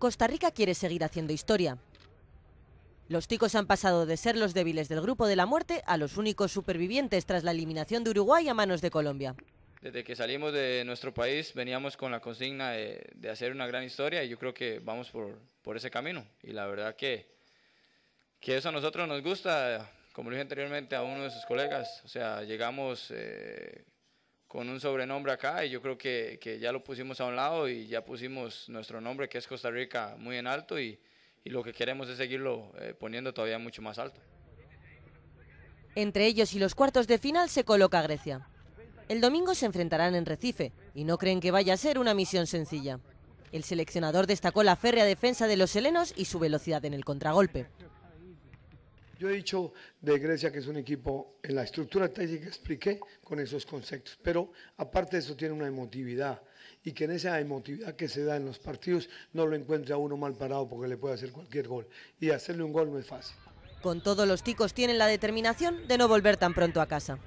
Costa Rica quiere seguir haciendo historia. Los ticos han pasado de ser los débiles del grupo de la muerte a los únicos supervivientes tras la eliminación de Uruguay a manos de Colombia. Desde que salimos de nuestro país veníamos con la consigna de, hacer una gran historia y yo creo que vamos por, ese camino. Y la verdad que, que eso a nosotros nos gusta, como dije anteriormente a uno de sus colegas, o sea, llegamos eh, con un sobrenombre acá y yo creo que, que, ya lo pusimos a un lado y ya pusimos nuestro nombre que es Costa Rica muy en alto y, lo que queremos es seguirlo eh, poniendo todavía mucho más alto. Entre ellos y los cuartos de final se coloca Grecia. El domingo se enfrentarán en Recife y no creen que vaya a ser una misión sencilla. El seleccionador destacó la férrea defensa de los helenos y su velocidad en el contragolpe. Yo he dicho de Grecia que es un equipo, en la estructura táctica expliqué con esos conceptos, pero aparte de eso tiene una emotividad y que en esa emotividad que se da en los partidos no lo encuentra uno mal parado porque le puede hacer cualquier gol y hacerle un gol no es fácil. Con todos los ticos tienen la determinación de no volver tan pronto a casa.